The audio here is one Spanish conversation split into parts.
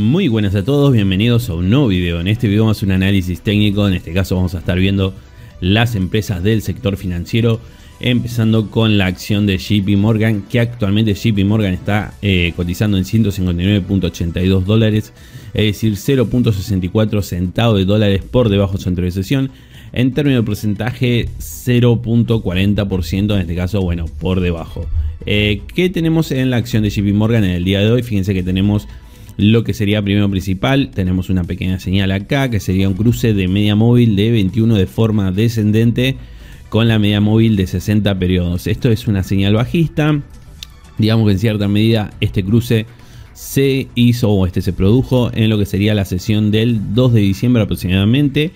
Muy buenas a todos, bienvenidos a un nuevo video. En este video vamos a hacer un análisis técnico, en este caso vamos a estar viendo las empresas del sector financiero, empezando con la acción de JP Morgan, que actualmente JP Morgan está eh, cotizando en 159.82 dólares, es decir, 0.64 centavos de dólares por debajo de su anterior En términos de porcentaje, 0.40%, en este caso, bueno, por debajo. Eh, ¿Qué tenemos en la acción de JP Morgan en el día de hoy? Fíjense que tenemos lo que sería primero principal. Tenemos una pequeña señal acá que sería un cruce de media móvil de 21 de forma descendente con la media móvil de 60 periodos. Esto es una señal bajista. Digamos que en cierta medida este cruce se hizo o este se produjo en lo que sería la sesión del 2 de diciembre aproximadamente.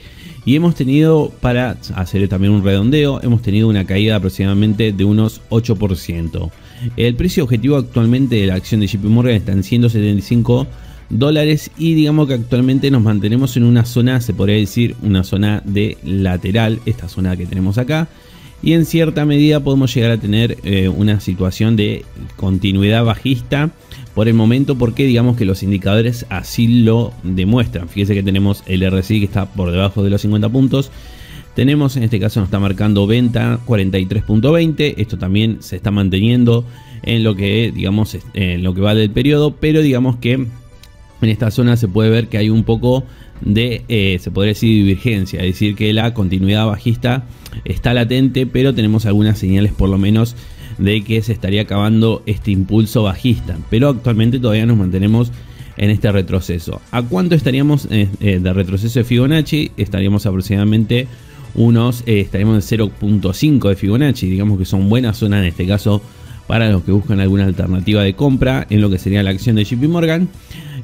Y hemos tenido, para hacer también un redondeo, hemos tenido una caída aproximadamente de unos 8%. El precio objetivo actualmente de la acción de JP Morgan está en 175 dólares y digamos que actualmente nos mantenemos en una zona, se podría decir, una zona de lateral, esta zona que tenemos acá. Y en cierta medida podemos llegar a tener eh, una situación de continuidad bajista por el momento porque digamos que los indicadores así lo demuestran. Fíjese que tenemos el RSI que está por debajo de los 50 puntos tenemos, en este caso nos está marcando venta 43.20, esto también se está manteniendo en lo que, digamos, en lo que va del periodo, pero digamos que en esta zona se puede ver que hay un poco de, eh, se podría decir, divergencia, es decir, que la continuidad bajista está latente, pero tenemos algunas señales por lo menos de que se estaría acabando este impulso bajista, pero actualmente todavía nos mantenemos en este retroceso. ¿A cuánto estaríamos eh, eh, de retroceso de Fibonacci? Estaríamos aproximadamente unos eh, estaremos en 0.5 de Fibonacci, digamos que son buenas zonas en este caso para los que buscan alguna alternativa de compra en lo que sería la acción de JP Morgan.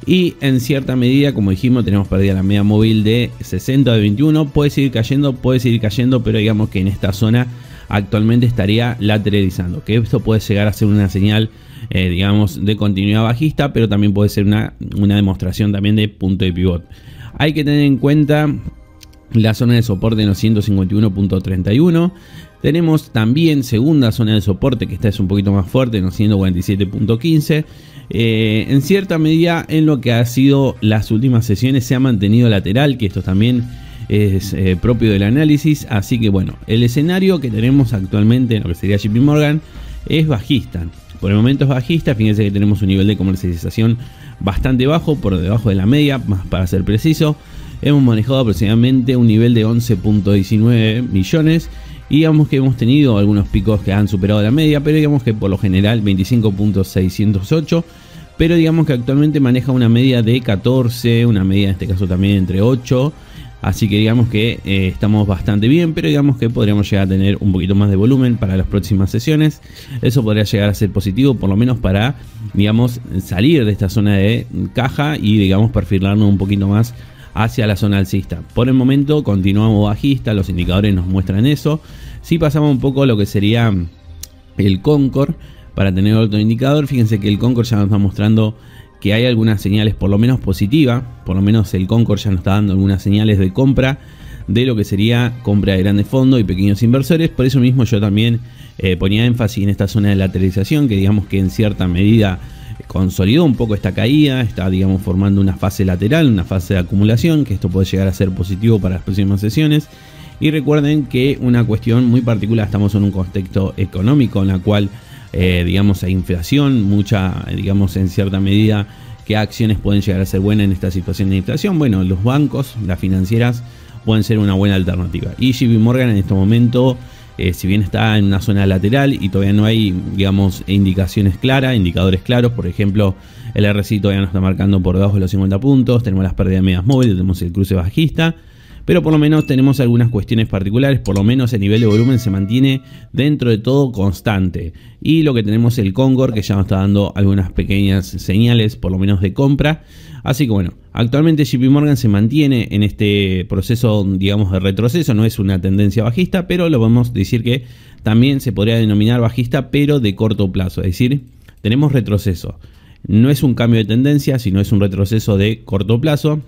Y en cierta medida, como dijimos, tenemos perdida la media móvil de 60 de 21. Puede seguir cayendo, puede seguir cayendo, pero digamos que en esta zona actualmente estaría lateralizando. Que esto puede llegar a ser una señal, eh, digamos, de continuidad bajista, pero también puede ser una, una demostración también de punto de pivot. Hay que tener en cuenta la zona de soporte en los 151.31. Tenemos también segunda zona de soporte, que esta es un poquito más fuerte, en los 147.15. Eh, en cierta medida, en lo que ha sido las últimas sesiones, se ha mantenido lateral, que esto también es eh, propio del análisis. Así que bueno, el escenario que tenemos actualmente en lo que sería JP Morgan es bajista. Por el momento es bajista, fíjense que tenemos un nivel de comercialización bastante bajo, por debajo de la media, más para ser preciso hemos manejado aproximadamente un nivel de 11.19 millones. Y digamos que hemos tenido algunos picos que han superado la media, pero digamos que por lo general 25.608. Pero digamos que actualmente maneja una media de 14, una media en este caso también entre 8. Así que digamos que eh, estamos bastante bien, pero digamos que podríamos llegar a tener un poquito más de volumen para las próximas sesiones. Eso podría llegar a ser positivo, por lo menos para, digamos, salir de esta zona de caja y, digamos, perfilarnos un poquito más hacia la zona alcista. Por el momento continuamos bajista, los indicadores nos muestran eso. Si pasamos un poco lo que sería mm, el Concord, para tener otro indicador, fíjense que el Concord ya nos está mostrando que hay algunas señales por lo menos positivas, por lo menos el Concord ya nos está dando algunas señales de compra de lo que sería compra de grandes fondos y pequeños inversores, por eso mismo yo también eh, ponía énfasis en esta zona de lateralización, que digamos que en cierta medida consolidó un poco esta caída, está digamos formando una fase lateral, una fase de acumulación, que esto puede llegar a ser positivo para las próximas sesiones. Y recuerden que una cuestión muy particular, estamos en un contexto económico en la cual eh, digamos hay inflación, mucha digamos en cierta medida qué acciones pueden llegar a ser buenas en esta situación de inflación. Bueno, los bancos, las financieras pueden ser una buena alternativa. Y JP Morgan en este momento eh, si bien está en una zona lateral y todavía no hay, digamos, indicaciones claras, indicadores claros, por ejemplo, el RSI todavía no está marcando por debajo de los 50 puntos, tenemos las pérdidas medias móviles, tenemos el cruce bajista, pero por lo menos tenemos algunas cuestiones particulares, por lo menos el nivel de volumen se mantiene dentro de todo constante. Y lo que tenemos el Concord que ya nos está dando algunas pequeñas señales, por lo menos de compra. Así que bueno, actualmente JP Morgan se mantiene en este proceso, digamos, de retroceso, no es una tendencia bajista, pero lo podemos decir que también se podría denominar bajista, pero de corto plazo, es decir, tenemos retroceso. No es un cambio de tendencia, sino es un retroceso de corto plazo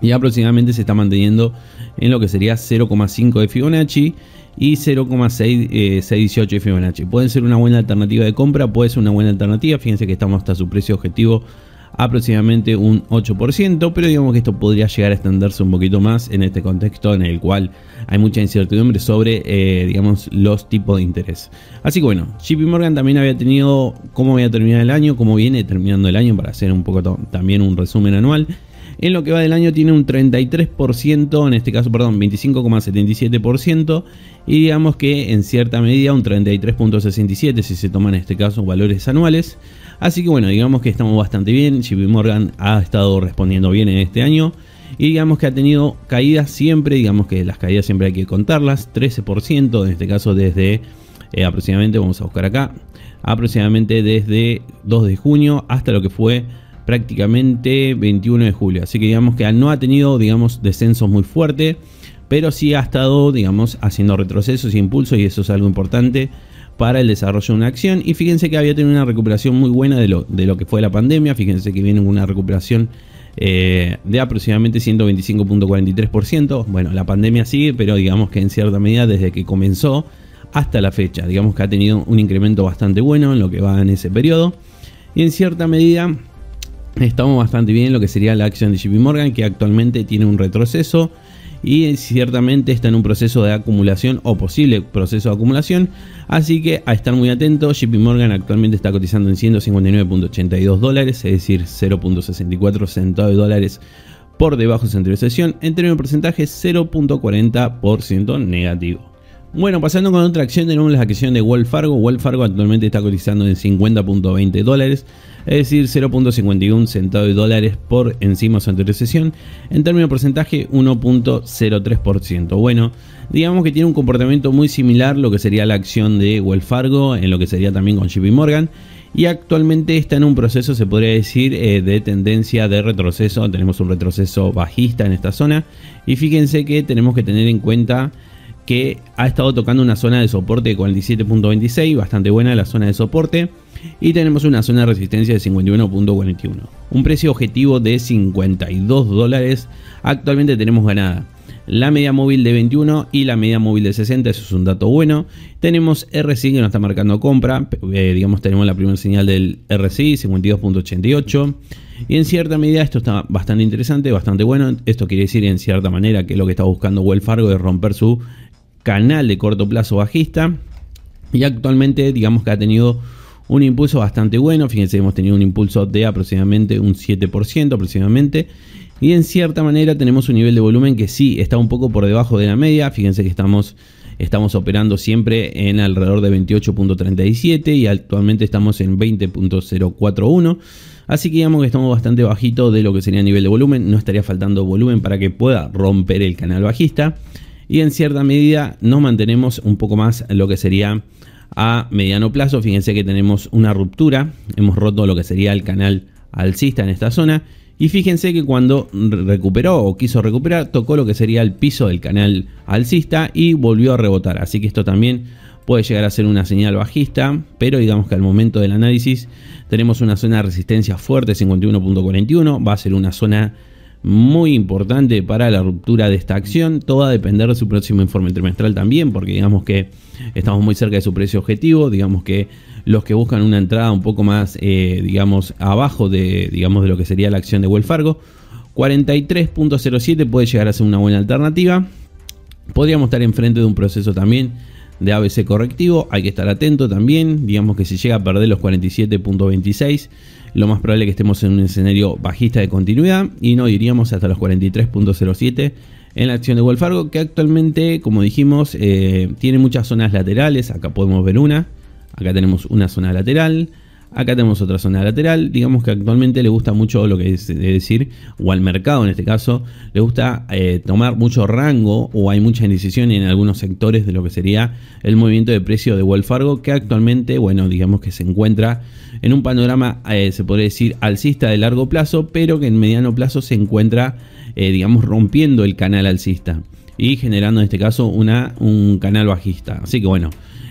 y aproximadamente se está manteniendo en lo que sería 0,5 de Fibonacci y 0,618 eh, de Fibonacci. Pueden ser una buena alternativa de compra, puede ser una buena alternativa. Fíjense que estamos hasta su precio objetivo aproximadamente un 8%, pero digamos que esto podría llegar a extenderse un poquito más en este contexto en el cual hay mucha incertidumbre sobre, eh, digamos, los tipos de interés. Así que bueno, JP Morgan también había tenido cómo había terminado el año, cómo viene terminando el año, para hacer un poco también un resumen anual. En lo que va del año tiene un 33%, en este caso, perdón, 25,77%. Y digamos que en cierta medida un 33,67% si se toman en este caso valores anuales. Así que bueno, digamos que estamos bastante bien. JP Morgan ha estado respondiendo bien en este año. Y digamos que ha tenido caídas siempre, digamos que las caídas siempre hay que contarlas. 13% en este caso desde eh, aproximadamente, vamos a buscar acá, aproximadamente desde 2 de junio hasta lo que fue prácticamente 21 de julio. Así que digamos que no ha tenido, digamos, descensos muy fuertes, pero sí ha estado, digamos, haciendo retrocesos e impulsos y eso es algo importante para el desarrollo de una acción. Y fíjense que había tenido una recuperación muy buena de lo, de lo que fue la pandemia. Fíjense que viene una recuperación eh, de aproximadamente 125.43%. Bueno, la pandemia sigue, pero digamos que en cierta medida desde que comenzó hasta la fecha, digamos que ha tenido un incremento bastante bueno en lo que va en ese periodo. Y en cierta medida estamos bastante bien en lo que sería la acción de JP Morgan, que actualmente tiene un retroceso y ciertamente está en un proceso de acumulación o posible proceso de acumulación, así que a estar muy atento, JP Morgan actualmente está cotizando en 159.82 dólares, es decir, 0.64 centavos de dólares por debajo de su anterior sesión, en términos de porcentaje 0.40% negativo. Bueno, pasando con otra acción, tenemos la acción de Wolf Fargo. Wells Fargo actualmente está cotizando en 50.20 dólares, es decir, 0.51 centavos de dólares por encima de su anterior sesión. En términos de porcentaje, 1.03%. Bueno, digamos que tiene un comportamiento muy similar lo que sería la acción de Wolf Fargo, en lo que sería también con JP Morgan. Y actualmente está en un proceso, se podría decir, eh, de tendencia de retroceso. Tenemos un retroceso bajista en esta zona. Y fíjense que tenemos que tener en cuenta que ha estado tocando una zona de soporte con el bastante buena la zona de soporte. Y tenemos una zona de resistencia de 51.41. Un precio objetivo de 52 dólares. Actualmente tenemos ganada la media móvil de 21 y la media móvil de 60, eso es un dato bueno. Tenemos RSI que nos está marcando compra, eh, digamos tenemos la primera señal del RSI 52.88 y en cierta medida esto está bastante interesante, bastante bueno. Esto quiere decir en cierta manera que lo que está buscando Wells Fargo es romper su canal de corto plazo bajista y actualmente digamos que ha tenido un impulso bastante bueno, fíjense hemos tenido un impulso de aproximadamente un 7% aproximadamente y en cierta manera tenemos un nivel de volumen que sí está un poco por debajo de la media, fíjense que estamos estamos operando siempre en alrededor de 28.37 y actualmente estamos en 20.041. Así que digamos que estamos bastante bajito de lo que sería nivel de volumen. No estaría faltando volumen para que pueda romper el canal bajista y en cierta medida nos mantenemos un poco más lo que sería a mediano plazo. Fíjense que tenemos una ruptura, hemos roto lo que sería el canal alcista en esta zona y fíjense que cuando recuperó o quiso recuperar tocó lo que sería el piso del canal alcista y volvió a rebotar. Así que esto también puede llegar a ser una señal bajista, pero digamos que al momento del análisis tenemos una zona de resistencia fuerte 51.41, va a ser una zona muy importante para la ruptura de esta acción. Todo va a depender de su próximo informe trimestral también, porque digamos que estamos muy cerca de su precio objetivo. Digamos que los que buscan una entrada un poco más, eh, digamos, abajo de, digamos, de lo que sería la acción de Welfargo. 43.07 puede llegar a ser una buena alternativa. Podríamos estar enfrente de un proceso también de ABC correctivo. Hay que estar atento también. Digamos que si llega a perder los 47.26, lo más probable es que estemos en un escenario bajista de continuidad y no iríamos hasta los 43.07 en la acción de Wolf que actualmente, como dijimos, eh, tiene muchas zonas laterales. Acá podemos ver una. Acá tenemos una zona lateral. Acá tenemos otra zona lateral, digamos que actualmente le gusta mucho lo que es decir, o al mercado en este caso, le gusta eh, tomar mucho rango o hay mucha indecisión en algunos sectores de lo que sería el movimiento de precio de Wells Fargo, que actualmente, bueno, digamos que se encuentra en un panorama, eh, se podría decir, alcista de largo plazo, pero que en mediano plazo se encuentra, eh, digamos, rompiendo el canal alcista y generando en este caso una, un canal bajista. Así que bueno,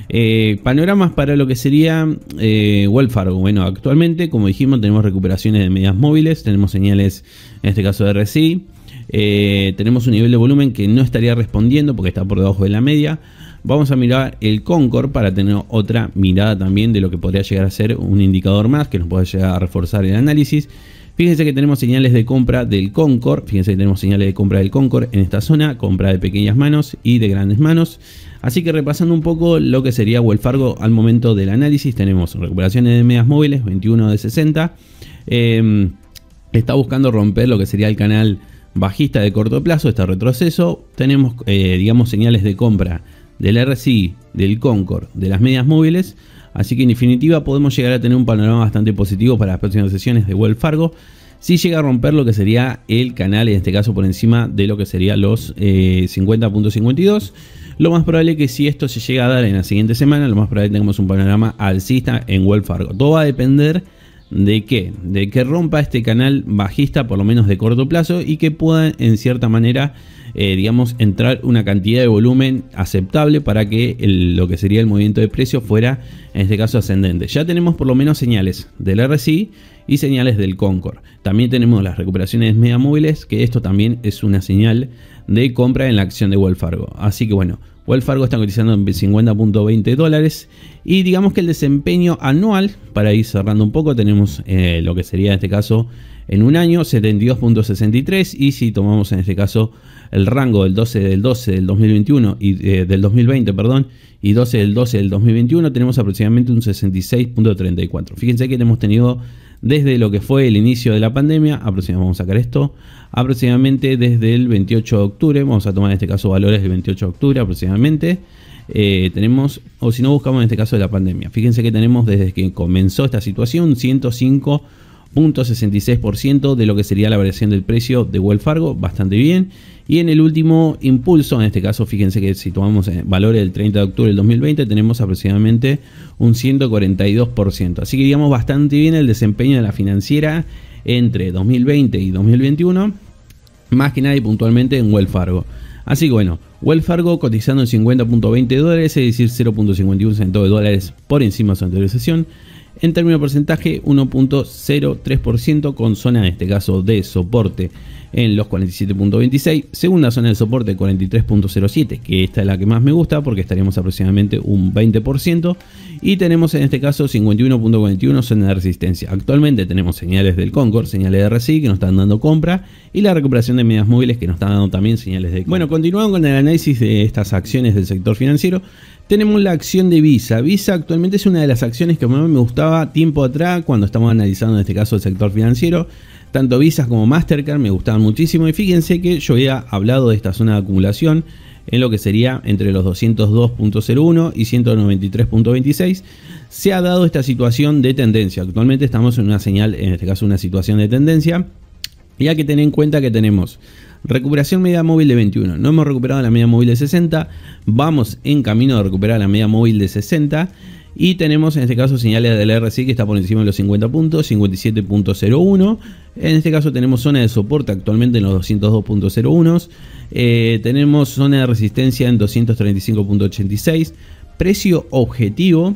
eh, panoramas para lo que sería eh, Welfare, Bueno, actualmente, como dijimos, tenemos recuperaciones de medias móviles, tenemos señales, en este caso de RSI. Eh, tenemos un nivel de volumen que no estaría respondiendo porque está por debajo de la media. Vamos a mirar el Concord para tener otra mirada también de lo que podría llegar a ser un indicador más que nos pueda llegar a reforzar el análisis. Fíjense que tenemos señales de compra del Concord. Fíjense que tenemos señales de compra del Concord en esta zona, compra de pequeñas manos y de grandes manos. Así que repasando un poco lo que sería Welfargo al momento del análisis, tenemos recuperaciones de medias móviles, 21 de 60. Em, está buscando romper lo que sería el canal bajista de corto plazo, este retroceso. Tenemos, eh, digamos, señales de compra del RSI, del Concord, de las medias móviles. Así que en definitiva podemos llegar a tener un panorama bastante positivo para las próximas sesiones de Wells Fargo. Si llega a romper lo que sería el canal, en este caso por encima de lo que sería los 50.52. Eh, lo más probable es que si esto se llega a dar en la siguiente semana, lo más probable que tengamos un panorama alcista en Wells Fargo. Todo va a depender de qué, de que rompa este canal bajista, por lo menos de corto plazo, y que pueda en cierta manera, eh, digamos, entrar una cantidad de volumen aceptable para que lo que sería el movimiento de precio fuera, en este caso, ascendente. Ya tenemos por lo menos señales del RSI y señales del Concord. También tenemos las recuperaciones media móviles, que esto también es una señal de compra en la acción de Wells Así que bueno, Wells está cotizando en 50.20 dólares y digamos que el desempeño anual, para ir cerrando un poco, tenemos eh, lo que sería en este caso en un año 72.63 y si tomamos en este caso el rango del 12 del 12 del 2021 y eh, del 2020, perdón, y 12 del 12 del 2021 tenemos aproximadamente un 66.34. Fíjense que hemos tenido desde lo que fue el inicio de la pandemia, aproximadamente, vamos a sacar esto, aproximadamente desde el 28 de octubre, vamos a tomar en este caso valores del 28 de octubre aproximadamente, eh, tenemos, o si no buscamos en este caso de la pandemia, fíjense que tenemos desde que comenzó esta situación 105 0.66% de lo que sería la variación del precio de Wells Fargo, bastante bien. Y en el último impulso, en este caso, fíjense que si tomamos valores del 30 de octubre del 2020, tenemos aproximadamente un 142%. Así que digamos bastante bien el desempeño de la financiera entre 2020 y 2021, más que nada y puntualmente en Wells Fargo. Así que bueno, Wells Fargo cotizando en 50.20 dólares, es decir, 0.51 centavos de dólares por encima de su anterior sesión. En términos de porcentaje, 1.03% con zona en este caso de soporte en los 47.26. Segunda zona de soporte 43.07, que esta es la que más me gusta porque estaríamos aproximadamente un 20%. Y tenemos en este caso 51.21 zona de resistencia. Actualmente tenemos señales del Concord, señales de RSI que nos están dando compra y la recuperación de medias móviles que nos están dando también señales de Bueno, continuando con el análisis de estas acciones del sector financiero, tenemos la acción de Visa. Visa actualmente es una de las acciones que más me gustaba tiempo atrás, cuando estamos analizando en este caso el sector financiero. Tanto Visa como Mastercard me gustaban muchísimo. Y fíjense que yo había hablado de esta zona de acumulación en lo que sería entre los 202.01 y 193.26, se ha dado esta situación de tendencia. Actualmente estamos en una señal, en este caso una situación de tendencia, y hay que tener en cuenta que tenemos Recuperación media móvil de 21. No hemos recuperado la media móvil de 60. Vamos en camino de recuperar la media móvil de 60. Y tenemos en este caso señales del RSI que está por encima de los 50 puntos, 57.01. En este caso tenemos zona de soporte actualmente en los 202.01. Eh, tenemos zona de resistencia en 235.86. Precio objetivo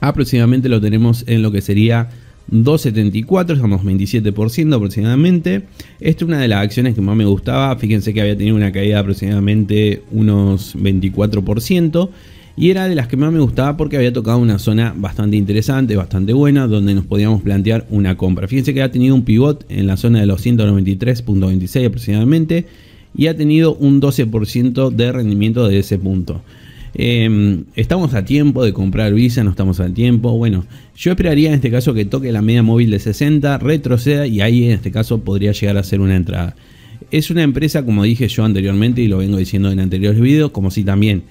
aproximadamente lo tenemos en lo que sería 2.74, estamos 27% aproximadamente. Esta es una de las acciones que más me gustaba. Fíjense que había tenido una caída aproximadamente unos 24%. Y era de las que más me gustaba porque había tocado una zona bastante interesante, bastante buena, donde nos podíamos plantear una compra. Fíjense que ha tenido un pivot en la zona de los 193.26 aproximadamente y ha tenido un 12% de rendimiento de ese punto. Em, estamos a tiempo de comprar Visa, no estamos a tiempo. Bueno, yo esperaría en este caso que toque la media móvil de 60, retroceda y ahí en este caso podría llegar a ser una entrada. Es una empresa, como dije yo anteriormente y lo vengo diciendo en anteriores videos, como si también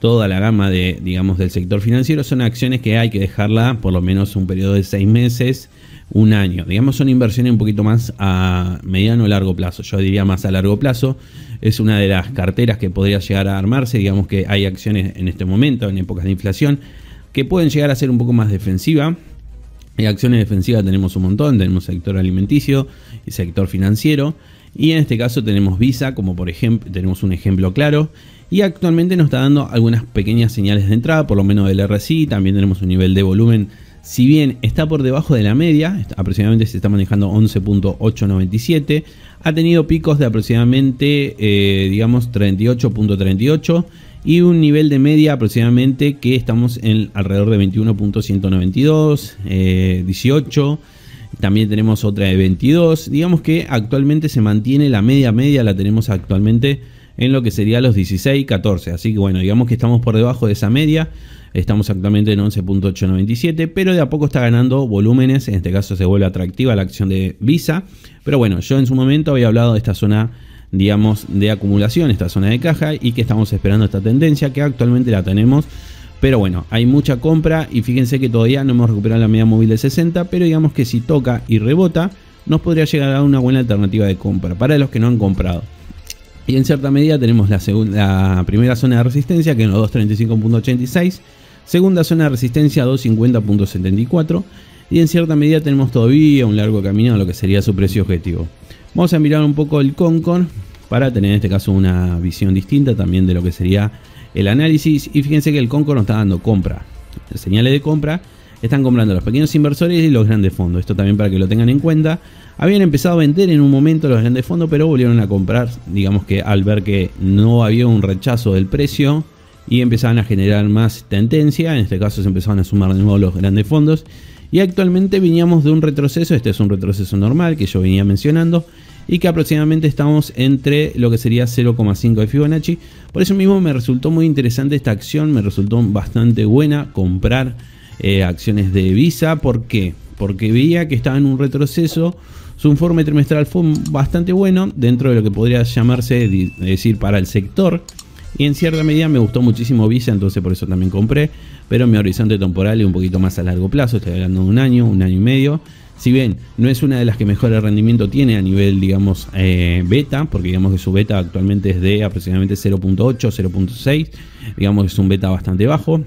toda la gama de, digamos, del sector financiero son acciones que hay que dejarla por lo menos un periodo de 6 meses un año. Digamos, son inversiones un poquito más a mediano o largo plazo. Yo diría más a largo plazo. Es una de las carteras que podría llegar a armarse. Digamos que hay acciones en este momento, en épocas de inflación, que pueden llegar a ser un poco más defensiva. Y acciones defensivas tenemos un montón, tenemos sector alimenticio y sector financiero. Y en este caso tenemos Visa, como por ejemplo, tenemos un ejemplo claro. Y actualmente nos está dando algunas pequeñas señales de entrada, por lo menos del RSI. También tenemos un nivel de volumen si bien está por debajo de la media, aproximadamente se está manejando 11.897, ha tenido picos de aproximadamente, eh, digamos, 38.38 y un nivel de media aproximadamente que estamos en alrededor de 21.192, 18. Eh, también tenemos otra de 22. Digamos que actualmente se mantiene la media media, la tenemos actualmente en lo que sería los 16, 14. Así que bueno, digamos que estamos por debajo de esa media. Estamos actualmente en 11.897, pero de a poco está ganando volúmenes. En este caso se vuelve atractiva la acción de Visa. Pero bueno, yo en su momento había hablado de esta zona, digamos, de acumulación, esta zona de caja, y que estamos esperando esta tendencia que actualmente la tenemos. Pero bueno, hay mucha compra y fíjense que todavía no hemos recuperado la media móvil de 60, pero digamos que si toca y rebota, nos podría llegar a una buena alternativa de compra para los que no han comprado. Y en cierta medida tenemos la, primera zona de resistencia que es 235.86, segunda zona de resistencia 250.74 y en cierta medida tenemos todavía un largo camino a lo que sería su precio objetivo. Vamos a mirar un poco el Concon para tener en este caso una visión distinta también de lo que sería el análisis y fíjense que el Concon nos está dando compra, señales de compra, están comprando los pequeños inversores y los grandes fondos, esto también para que lo tengan en cuenta habían empezado a vender en un momento los grandes fondos, pero volvieron a comprar, digamos que al ver que no había un rechazo del precio y empezaban a generar más tendencia, en este caso se empezaban a sumar de nuevo los grandes fondos y actualmente veníamos de un retroceso, este es un retroceso normal que yo venía mencionando y que aproximadamente estamos entre lo que sería 0,5 de Fibonacci, por eso mismo me resultó muy interesante esta acción, me resultó bastante buena comprar eh, acciones de Visa, ¿por qué? Porque veía que estaba en un retroceso su informe trimestral fue bastante bueno dentro de lo que podría llamarse, decir, para el sector. Y en cierta medida me gustó muchísimo Visa entonces por eso también compré. Pero mi horizonte temporal es un poquito más a largo plazo, estoy hablando de un año, un año y medio. Si bien no es una de las que mejor el rendimiento tiene a nivel, digamos, eh, beta, porque digamos que su beta actualmente es de aproximadamente 0.8, 0.6, digamos que es un beta bastante bajo.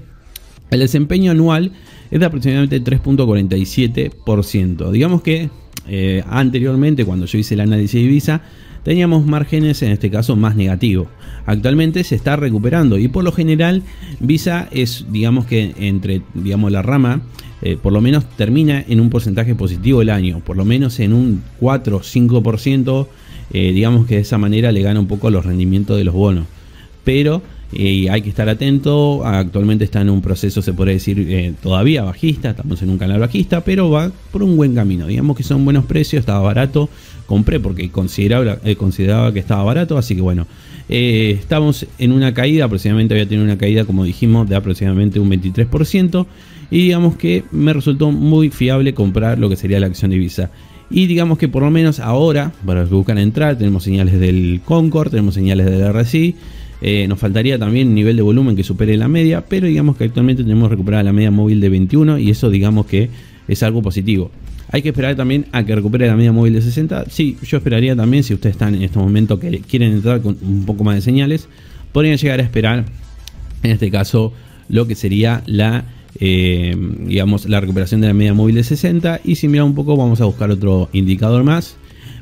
El desempeño anual es de aproximadamente 3.47%. Digamos que eh, anteriormente, cuando yo hice el análisis de visa teníamos márgenes en este caso más negativos. Actualmente se está recuperando y por lo general Visa es, digamos que entre, digamos, la rama, eh, por lo menos termina en un porcentaje positivo el año, por lo menos en un 4 o 5%, digamos que de esa manera le gana un poco los rendimientos de los bonos. Pero y eh, hay que estar atento. Actualmente está en un proceso, se podría decir, eh, todavía bajista, estamos en un canal bajista, pero va por un buen camino. Digamos que son buenos precios, estaba barato, compré porque consideraba, eh, consideraba que estaba barato, así que bueno, estamos en una caída, aproximadamente había tenido una caída, como dijimos, de aproximadamente un 23%, y digamos que me resultó muy fiable comprar lo que sería la acción divisa. Y digamos que por lo menos ahora, para los que buscan entrar, tenemos señales del Concord, tenemos señales del RSI, eh, nos faltaría también un nivel de volumen que supere la media, pero digamos que actualmente tenemos recuperada la media móvil de 21 y eso digamos que es algo positivo. Hay que esperar también a que recupere la media móvil de 60. Sí, yo esperaría también, si ustedes están en este momento que quieren entrar con un poco más de señales, podrían llegar a esperar, en este caso, lo que sería la, eh, digamos, la recuperación de la media móvil de 60. Y si mira un poco, vamos a buscar otro indicador más.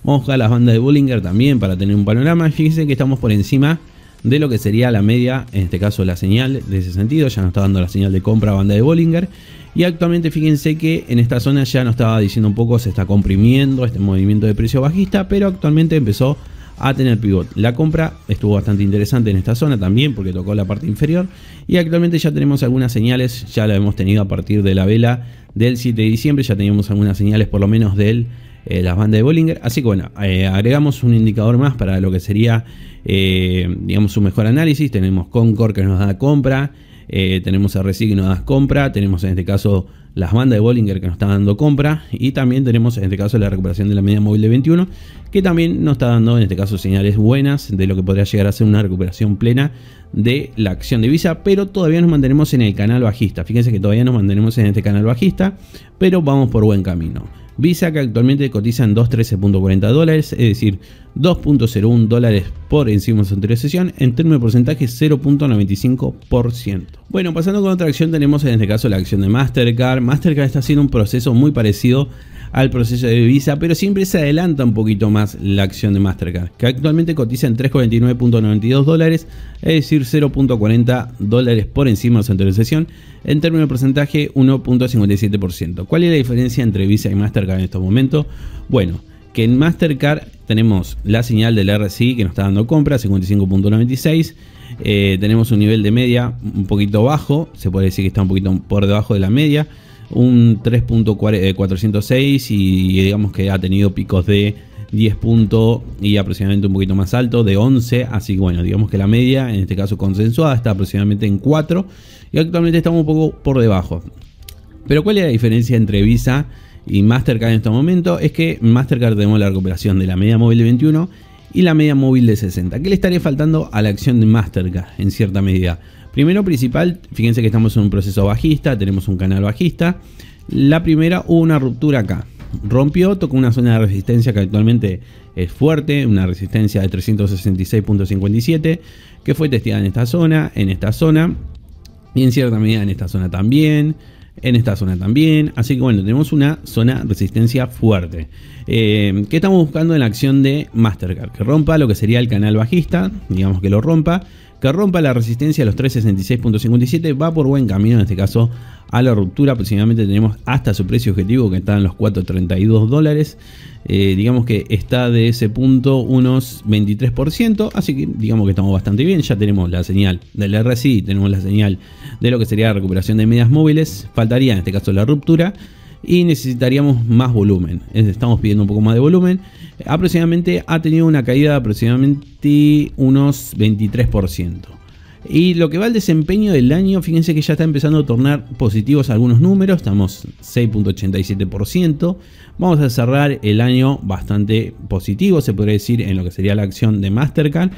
Vamos a buscar las bandas de Bollinger también para tener un panorama. Fíjense que estamos por encima de lo que sería la media, en este caso la señal de ese sentido, ya nos está dando la señal de compra banda de Bollinger. Y actualmente fíjense que en esta zona ya nos estaba diciendo un poco, se está comprimiendo este movimiento de precio bajista, pero actualmente empezó a tener pivot. La compra estuvo bastante interesante en esta zona también porque tocó la parte inferior y actualmente ya tenemos algunas señales, ya la hemos tenido a partir de la vela del 7 de diciembre, ya teníamos algunas señales por lo menos de eh, las bandas de Bollinger, así que bueno, eh, agregamos un indicador más para lo que sería eh, digamos, un mejor análisis. Tenemos Concord que nos da compra, eh, tenemos a que nos da compra, tenemos en este caso las bandas de Bollinger que nos está dando compra y también tenemos en este caso la recuperación de la media móvil de 21 que también nos está dando en este caso señales buenas de lo que podría llegar a ser una recuperación plena de la acción de Visa pero todavía nos mantenemos en el canal bajista fíjense que todavía nos mantenemos en este canal bajista pero vamos por buen camino Visa que actualmente cotiza en 213.40 dólares, es decir, 2.01 dólares por encima de su anterior sesión, en términos de porcentaje 0.95%. Bueno, pasando con otra acción, tenemos en este caso la acción de Mastercard. Mastercard está haciendo un proceso muy parecido al proceso de Visa, pero siempre se adelanta un poquito más la acción de Mastercard, que actualmente cotiza en 3,49.92 dólares, es decir, 0.40 dólares por encima de su anterior en términos de porcentaje 1.57%. ¿Cuál es la diferencia entre Visa y Mastercard en estos momentos? Bueno, que en Mastercard tenemos la señal del RSI que nos está dando compra, 55.96. Eh, tenemos un nivel de media un poquito bajo, se puede decir que está un poquito por debajo de la media un 3.406 eh, y, digamos que ha tenido picos de 10 puntos y aproximadamente un poquito más alto de 11. Así que bueno, digamos que la media, en este caso consensuada, está aproximadamente en 4 y actualmente estamos un poco por debajo. Pero ¿cuál es la diferencia entre Visa y Mastercard en este momento? Es que Mastercard tenemos la recuperación de la media móvil de 21 y la media móvil de 60. ¿Qué le estaría faltando a la acción de Mastercard en cierta medida? Primero principal, fíjense que estamos en un proceso bajista, tenemos un canal bajista. La primera hubo una ruptura acá. Rompió, tocó una zona de resistencia que actualmente es fuerte, una resistencia de 366.57, que fue testeada en esta zona, en esta zona, y en cierta medida en esta zona también en esta zona también. Así que bueno, tenemos una zona de resistencia fuerte. Eh, ¿Qué estamos buscando en la acción de Mastercard? Que rompa lo que sería el canal bajista, digamos que lo rompa, rompa la resistencia a los 366.57 va por buen camino en este caso a la ruptura aproximadamente tenemos hasta su precio objetivo que está en los 432 dólares eh, digamos que está de ese punto unos 23% así que digamos que estamos bastante bien ya tenemos la señal del RSI tenemos la señal de lo que sería la recuperación de medias móviles faltaría en este caso la ruptura y necesitaríamos más volumen. Estamos pidiendo un poco más de volumen. Aproximadamente ha tenido una caída de aproximadamente unos 23%. Y lo que va al desempeño del año, fíjense que ya está empezando a tornar positivos algunos números, estamos 6.87%, vamos a cerrar el año bastante positivo, se podría decir, en lo que sería la acción de Mastercard,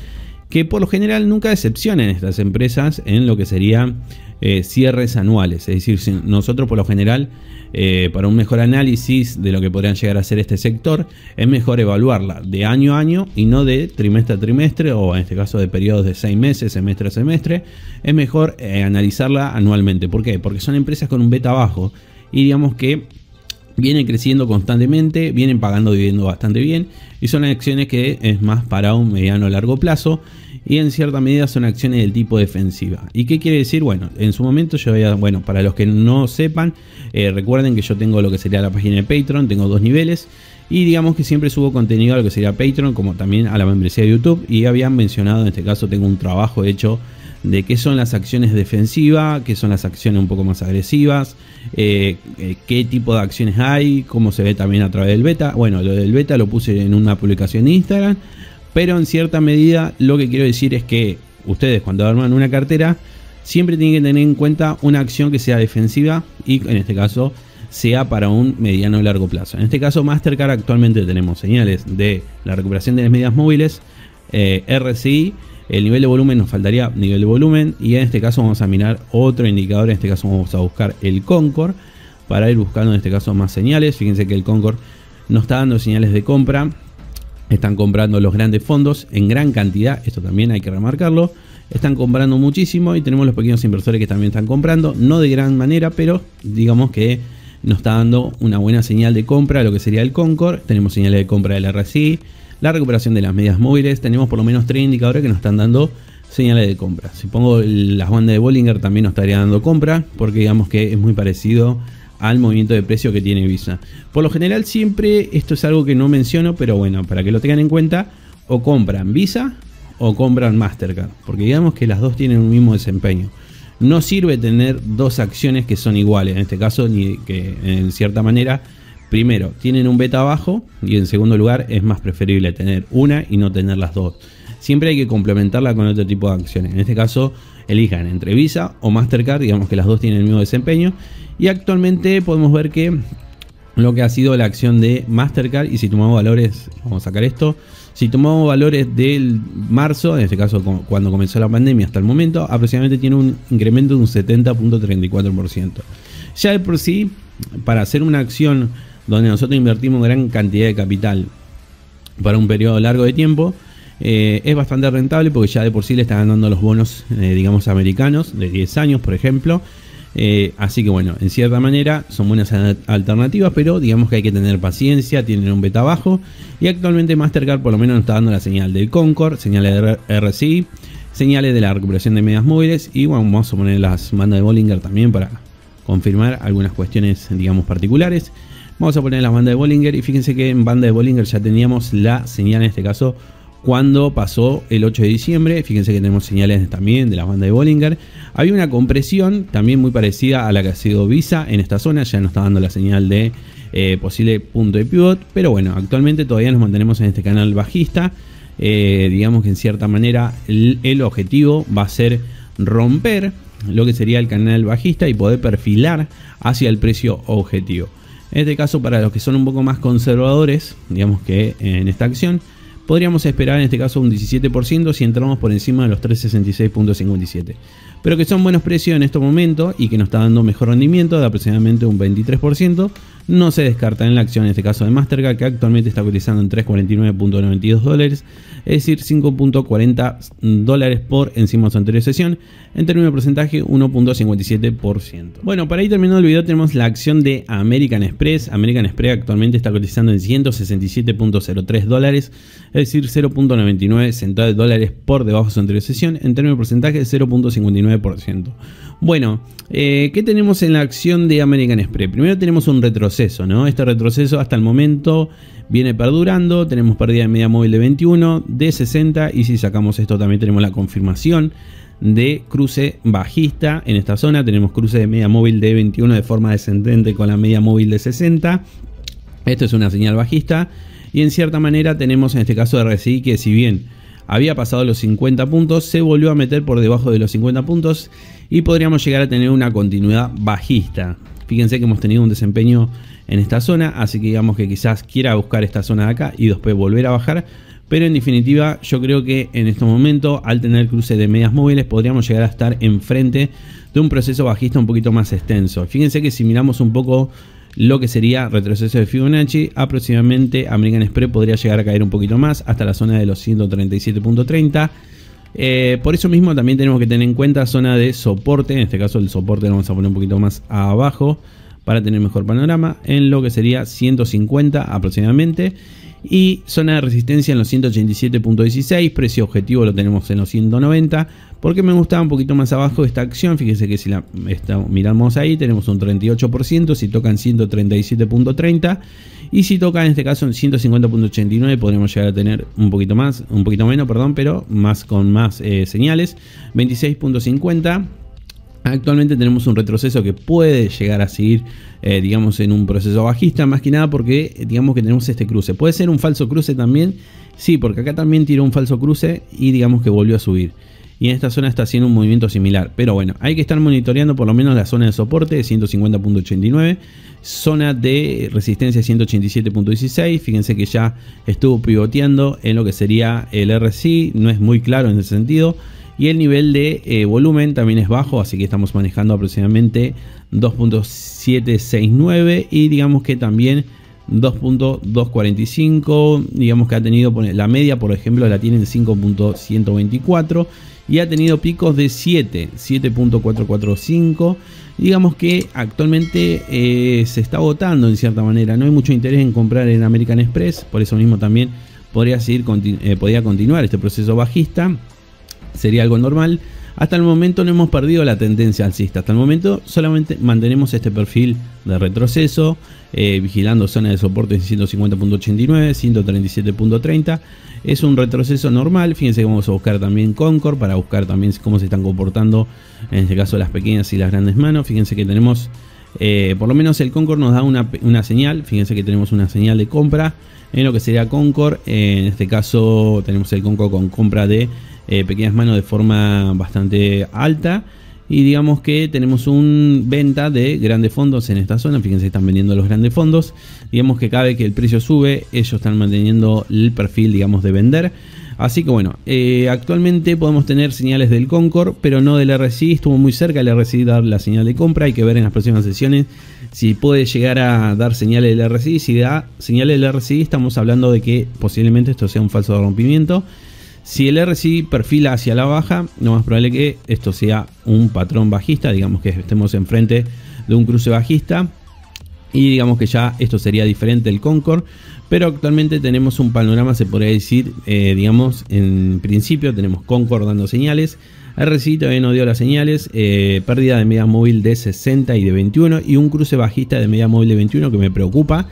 que por lo general nunca decepcionen estas empresas en lo que serían eh, cierres anuales. Es decir, nosotros por lo general, eh, para un mejor análisis de lo que podrían llegar a ser este sector, es mejor evaluarla de año a año y no de trimestre a trimestre, o en este caso de periodos de seis meses, semestre a semestre. Es mejor eh, analizarla anualmente. ¿Por qué? Porque son empresas con un beta bajo y digamos que vienen creciendo constantemente, vienen pagando viviendo bastante bien y son acciones que es más para un mediano o largo plazo y en cierta medida son acciones del tipo defensiva. ¿Y qué quiere decir? Bueno, en su momento yo había, bueno, para los que no sepan, eh, recuerden que yo tengo lo que sería la página de Patreon, tengo dos niveles y digamos que siempre subo contenido a lo que sería Patreon como también a la membresía de YouTube y habían mencionado en este caso tengo un trabajo hecho de qué son las acciones defensivas, qué son las acciones un poco más agresivas, eh, eh, qué tipo de acciones hay, cómo se ve también a través del beta. Bueno, lo del beta lo puse en una publicación de Instagram, pero en cierta medida lo que quiero decir es que ustedes cuando arman una cartera siempre tienen que tener en cuenta una acción que sea defensiva y en este caso sea para un mediano o largo plazo. En este caso, Mastercard actualmente tenemos señales de la recuperación de las medidas móviles, eh, RCI el nivel de volumen nos faltaría nivel de volumen y en este caso vamos a mirar otro indicador, en este caso vamos a buscar el Concord para ir buscando en este caso más señales. Fíjense que el Concord no está dando señales de compra, están comprando los grandes fondos en gran cantidad, esto también hay que remarcarlo. Están comprando muchísimo y tenemos los pequeños inversores que también están comprando, no de gran manera, pero digamos que nos está dando una buena señal de compra, lo que sería el Concord. Tenemos señales de compra del RSI, la recuperación de las medias móviles. Tenemos por lo menos tres indicadores que nos están dando señales de compra. Si pongo las bandas de Bollinger también nos estaría dando compra porque digamos que es muy parecido al movimiento de precio que tiene Visa. Por lo general siempre esto es algo que no menciono, pero bueno, para que lo tengan en cuenta, o compran Visa o compran Mastercard, porque digamos que las dos tienen un mismo desempeño. No sirve tener dos acciones que son iguales, en este caso, ni que en cierta manera primero, tienen un beta bajo y en segundo lugar, es más preferible tener una y no tener las dos. Siempre hay que complementarla con otro tipo de acciones. En este caso, elijan entre Visa o Mastercard, digamos que las dos tienen el mismo desempeño. Y actualmente podemos ver que lo que ha sido la acción de Mastercard y si tomamos valores, vamos a sacar esto, si tomamos valores del marzo, en este caso cuando comenzó la pandemia hasta el momento, aproximadamente tiene un incremento de un 70.34%. Ya de por sí, para hacer una acción donde nosotros invertimos gran cantidad de capital para un periodo largo de tiempo, eh, es bastante rentable porque ya de por sí le están dando los bonos, eh, digamos, americanos de 10 años, por ejemplo. Eh, así que bueno, en cierta manera son buenas alternativas, pero digamos que hay que tener paciencia, tienen un beta bajo. Y actualmente Mastercard por lo menos nos está dando la señal del Concord, señales de RSI, señales de la recuperación de medias móviles y bueno, vamos a poner las bandas de Bollinger también para confirmar algunas cuestiones, digamos, particulares. Vamos a poner las bandas de Bollinger y fíjense que en banda de Bollinger ya teníamos la señal en este caso cuando pasó el 8 de diciembre. Fíjense que tenemos señales también de las bandas de Bollinger. Había una compresión también muy parecida a la que ha sido Visa en esta zona. Ya nos está dando la señal de eh, posible punto de pivot. Pero bueno, actualmente todavía nos mantenemos en este canal bajista. Eh, digamos que en cierta manera el objetivo va a ser romper lo que sería el canal bajista y poder perfilar hacia el precio objetivo. En este caso, para los que son un poco más conservadores, digamos que en esta acción, podríamos esperar en este caso un 17% si entramos por encima de los 366.57 pero que son buenos precios en este momento y que nos está dando mejor rendimiento de aproximadamente un 23%, no se descarta en la acción en este caso de Mastercard que actualmente está cotizando en 349.92 dólares, es decir 5.40 dólares por encima de su anterior sesión, en términos de porcentaje 1.57%. Bueno, para ir terminando el video tenemos la acción de American Express, American Express actualmente está cotizando en 167.03 dólares, es decir 0.99 centavos de dólares por debajo de su anterior sesión, en términos de porcentaje 0.59%. Bueno, eh, ¿qué tenemos en la acción de American Express? Primero tenemos un retroceso, ¿no? Este retroceso hasta el momento viene perdurando. Tenemos pérdida de media móvil de 21, de 60 y si sacamos esto también tenemos la confirmación de cruce bajista en esta zona. Tenemos cruce de media móvil de 21 de forma descendente con la media móvil de 60. Esto es una señal bajista y en cierta manera tenemos en este caso de RSI que si bien había pasado los 50 puntos, se volvió a meter por debajo de los 50 puntos y podríamos llegar a tener una continuidad bajista. Fíjense que hemos tenido un desempeño en esta zona, así que digamos que quizás quiera buscar esta zona de acá y después volver a bajar. Pero en definitiva, yo creo que en este momento, al tener cruce de medias móviles, podríamos llegar a estar enfrente de un proceso bajista un poquito más extenso. Fíjense que si miramos un poco lo que sería retroceso de Fibonacci. Aproximadamente American Express podría llegar a caer un poquito más hasta la zona de los 137.30. Eh, por eso mismo también tenemos que tener en cuenta zona de soporte. En este caso el soporte lo vamos a poner un poquito más abajo para tener mejor panorama en lo que sería 150 aproximadamente y zona de resistencia en los 187.16, precio objetivo lo tenemos en los 190, porque me gustaba un poquito más abajo esta acción, fíjese que si la miramos ahí tenemos un 38%, si toca en 137.30 y si toca en este caso en 150.89 podremos llegar a tener un poquito más, un poquito menos, perdón, pero más con más eh, señales, 26.50 Actualmente tenemos un retroceso que puede llegar a seguir, eh, digamos, en un proceso bajista, más que nada porque, eh, digamos, que tenemos este cruce. ¿Puede ser un falso cruce también? Sí, porque acá también tiró un falso cruce y, digamos, que volvió a subir. Y en esta zona está haciendo un movimiento similar. Pero bueno, hay que estar monitoreando por lo menos la zona de soporte de 150.89, zona de resistencia 187.16. Fíjense que ya estuvo pivoteando en lo que sería el RSI, no es muy claro en ese sentido y el nivel de eh, volumen también es bajo, así que estamos manejando aproximadamente 2.769 y digamos que también 2.245, digamos que ha tenido la media, por ejemplo, la tienen en 5.124 y ha tenido picos de 7, 7.445. Digamos que actualmente eh, se está agotando en cierta manera, no hay mucho interés en comprar en American Express, por eso mismo también podría seguir, eh, podría continuar este proceso bajista sería algo normal. Hasta el momento no hemos perdido la tendencia alcista. Hasta el momento solamente mantenemos este perfil de retroceso, eh, vigilando zona de soporte de 150.89, 137.30. Es un retroceso normal. Fíjense que vamos a buscar también Concord para buscar también cómo se están comportando, en este caso, las pequeñas y las grandes manos. Fíjense que tenemos, eh, por lo menos el Concord nos da una, señal. Fíjense que tenemos una señal de compra en lo que sería Concord. Eh, en este caso, tenemos el Concord con compra de eh, pequeñas manos de forma bastante alta. Y digamos que tenemos un venta de grandes fondos en esta zona. Fíjense, están vendiendo los grandes fondos. Digamos que cabe que el precio sube, ellos están manteniendo el perfil, digamos, de vender. Así que bueno, eh, actualmente podemos tener señales del Concord, pero no del RSI. Estuvo muy cerca del RSI dar la señal de compra. Hay que ver en las próximas sesiones si puede llegar a dar señales del RSI. Si da señales del RSI, estamos hablando de que posiblemente esto sea un falso rompimiento. Si el RSI perfila hacia la baja, no más probable que esto sea un patrón bajista, digamos que estemos enfrente de un cruce bajista. Y digamos que ya esto sería diferente el Concord, pero actualmente tenemos un panorama, se podría decir, eh, digamos, en principio tenemos Concord dando señales, RSI todavía no dio las señales, eh, pérdida de media móvil de 60 y de 21 y un cruce bajista de media móvil de 21 que me preocupa.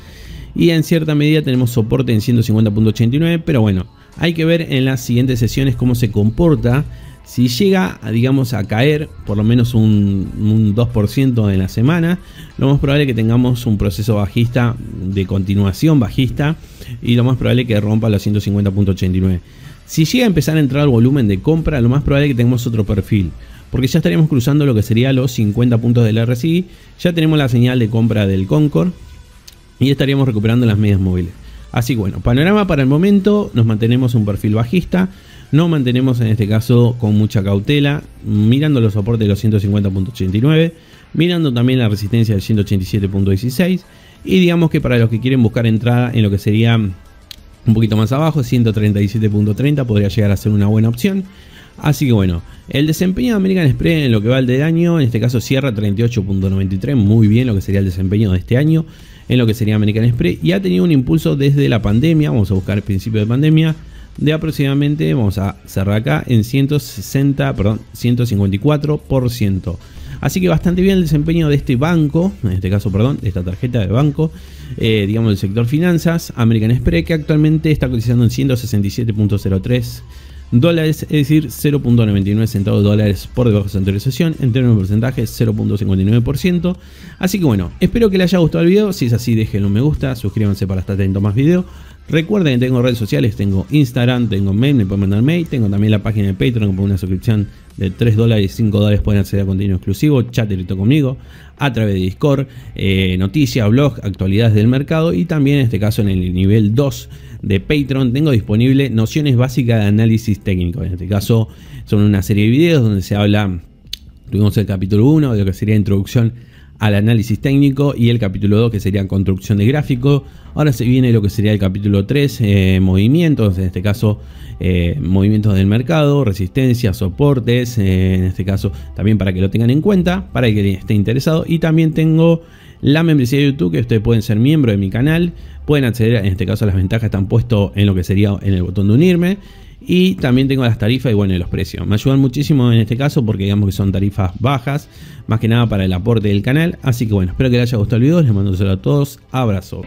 Y en cierta medida tenemos soporte en 150.89, pero bueno, hay que ver en las siguientes sesiones cómo se comporta. Si llega, digamos, a caer por lo menos un, 2% en la semana, lo más probable es que tengamos un proceso bajista de continuación bajista y lo más probable es que rompa los 150.89. Si llega a empezar a entrar el volumen de compra, lo más probable es que tengamos otro perfil, porque ya estaríamos cruzando lo que sería los 50 puntos del RSI, ya tenemos la señal de compra del Concord y estaríamos recuperando las medias móviles. Así bueno, panorama para el momento, nos mantenemos un perfil bajista, no mantenemos en este caso con mucha cautela, mirando los soportes de los 150.89, mirando también la resistencia del 187.16 y digamos que para los que quieren buscar entrada en lo que sería un poquito más abajo, 137.30 podría llegar a ser una buena opción. Así que bueno, el desempeño de American Express en lo que va del año, en este caso cierra 38.93, muy bien lo que sería el desempeño de este año en lo que sería American Express y ha tenido un impulso desde la pandemia, vamos a buscar el principio de pandemia, de aproximadamente, vamos a cerrar acá, en 160, perdón, 154%. Así que bastante bien el desempeño de este banco, en este caso, perdón, de esta tarjeta de banco, eh, digamos del sector finanzas, American Express, que actualmente está cotizando en 167.03 dólares, es decir, 0.99 centavos dólares por debajo de su en términos de porcentaje 0.59%. Así que bueno, espero que les haya gustado el video, si es así dejen un me gusta, suscríbanse para estar atento más videos. Recuerden que tengo redes sociales, tengo Instagram, tengo mail, me pueden mandar mail, tengo también la página de Patreon con una suscripción de 3 dólares y 5 dólares pueden acceder a contenido exclusivo, chat directo conmigo, a través de Discord, eh, noticias, blog, actualidades del mercado y también en este caso en el nivel 2 de Patreon tengo disponible nociones básicas de análisis técnico. En este caso son una serie de videos donde se habla, tuvimos el capítulo 1 de lo que sería introducción al análisis técnico y el capítulo 2 que sería construcción de gráfico. Ahora se viene lo que sería el capítulo 3, eh, movimientos, en este caso eh, movimientos del mercado, resistencia, soportes, eh, en este caso también para que lo tengan en cuenta, para el que esté interesado. Y también tengo la membresía de YouTube, que ustedes pueden ser miembro de mi canal, pueden acceder, en este caso las ventajas están puesto en lo que sería en el botón de unirme. Y también tengo las tarifas y bueno, los precios. Me ayudan muchísimo en este caso porque digamos que son tarifas bajas, más que nada para el aporte del canal. Así que bueno, espero que les haya gustado el video, les mando un saludo a todos, abrazo.